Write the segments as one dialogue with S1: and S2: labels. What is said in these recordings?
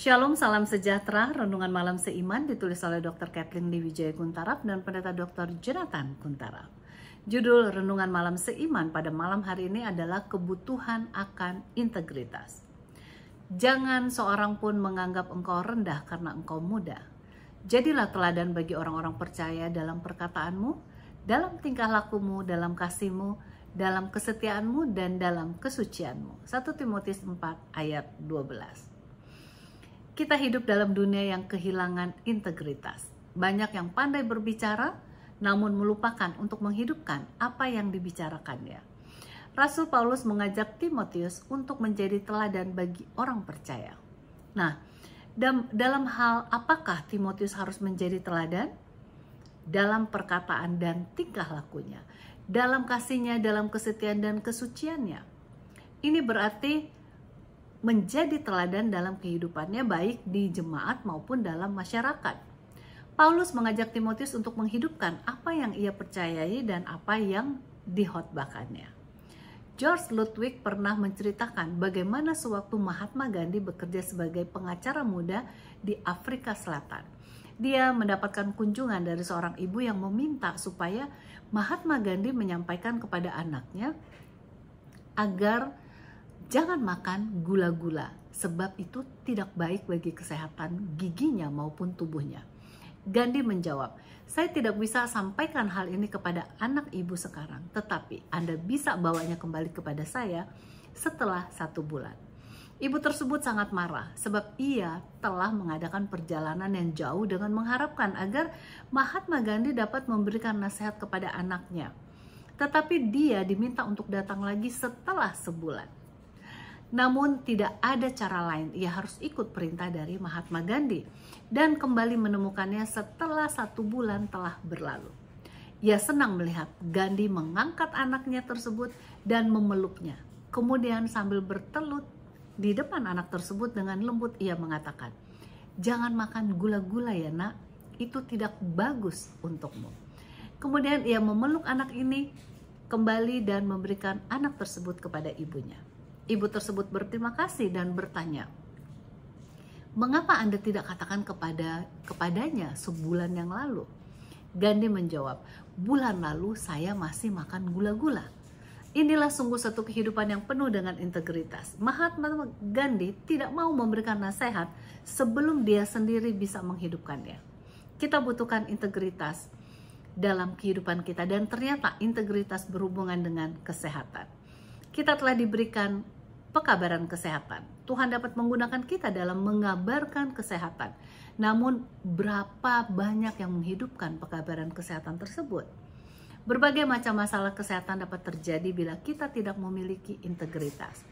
S1: Shalom, salam sejahtera, renungan malam seiman ditulis oleh Dr. Kathleen Dewijaya Kuntarap dan Pendeta Dr. Jonathan Kuntarap. Judul renungan malam seiman pada malam hari ini adalah kebutuhan akan integritas. Jangan seorang pun menganggap engkau rendah karena engkau muda. Jadilah teladan bagi orang-orang percaya dalam perkataanmu, dalam tingkah lakumu, dalam kasihmu, dalam kesetiaanmu, dan dalam kesucianmu. 1 Timotius 4 ayat 12 kita hidup dalam dunia yang kehilangan integritas. Banyak yang pandai berbicara, namun melupakan untuk menghidupkan apa yang dibicarakannya. Rasul Paulus mengajak Timotius untuk menjadi teladan bagi orang percaya. Nah, dalam hal apakah Timotius harus menjadi teladan? Dalam perkataan dan tingkah lakunya, dalam kasihnya, dalam kesetiaan dan kesuciannya. Ini berarti menjadi teladan dalam kehidupannya baik di jemaat maupun dalam masyarakat. Paulus mengajak Timotius untuk menghidupkan apa yang ia percayai dan apa yang dihotbakannya. George Ludwig pernah menceritakan bagaimana sewaktu Mahatma Gandhi bekerja sebagai pengacara muda di Afrika Selatan. Dia mendapatkan kunjungan dari seorang ibu yang meminta supaya Mahatma Gandhi menyampaikan kepada anaknya agar Jangan makan gula-gula, sebab itu tidak baik bagi kesehatan giginya maupun tubuhnya. Gandhi menjawab, "Saya tidak bisa sampaikan hal ini kepada anak ibu sekarang, tetapi Anda bisa bawanya kembali kepada saya setelah satu bulan." Ibu tersebut sangat marah sebab ia telah mengadakan perjalanan yang jauh dengan mengharapkan agar Mahatma Gandhi dapat memberikan nasihat kepada anaknya. Tetapi dia diminta untuk datang lagi setelah sebulan. Namun tidak ada cara lain, ia harus ikut perintah dari Mahatma Gandhi dan kembali menemukannya setelah satu bulan telah berlalu. Ia senang melihat Gandhi mengangkat anaknya tersebut dan memeluknya. Kemudian sambil bertelut di depan anak tersebut dengan lembut ia mengatakan, "Jangan makan gula-gula ya, Nak. Itu tidak bagus untukmu." Kemudian ia memeluk anak ini kembali dan memberikan anak tersebut kepada ibunya. Ibu tersebut berterima kasih dan bertanya, "Mengapa Anda tidak katakan kepada kepadanya sebulan yang lalu?" Gandhi menjawab, "Bulan lalu saya masih makan gula-gula." Inilah sungguh satu kehidupan yang penuh dengan integritas. Mahatma Gandhi tidak mau memberikan nasihat sebelum dia sendiri bisa menghidupkannya. Kita butuhkan integritas dalam kehidupan kita dan ternyata integritas berhubungan dengan kesehatan. Kita telah diberikan pekabaran kesehatan. Tuhan dapat menggunakan kita dalam mengabarkan kesehatan. Namun berapa banyak yang menghidupkan pekabaran kesehatan tersebut? Berbagai macam masalah kesehatan dapat terjadi bila kita tidak memiliki integritas.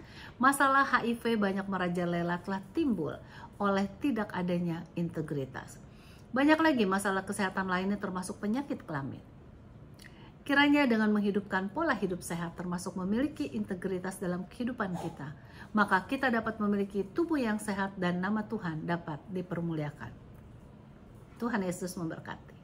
S1: Masalah HIV banyak merajalela telah timbul oleh tidak adanya integritas. Banyak lagi masalah kesehatan lainnya termasuk penyakit kelamin. Kiranya dengan menghidupkan pola hidup sehat termasuk memiliki integritas dalam kehidupan kita, maka kita dapat memiliki tubuh yang sehat dan nama Tuhan dapat dipermuliakan. Tuhan Yesus memberkati.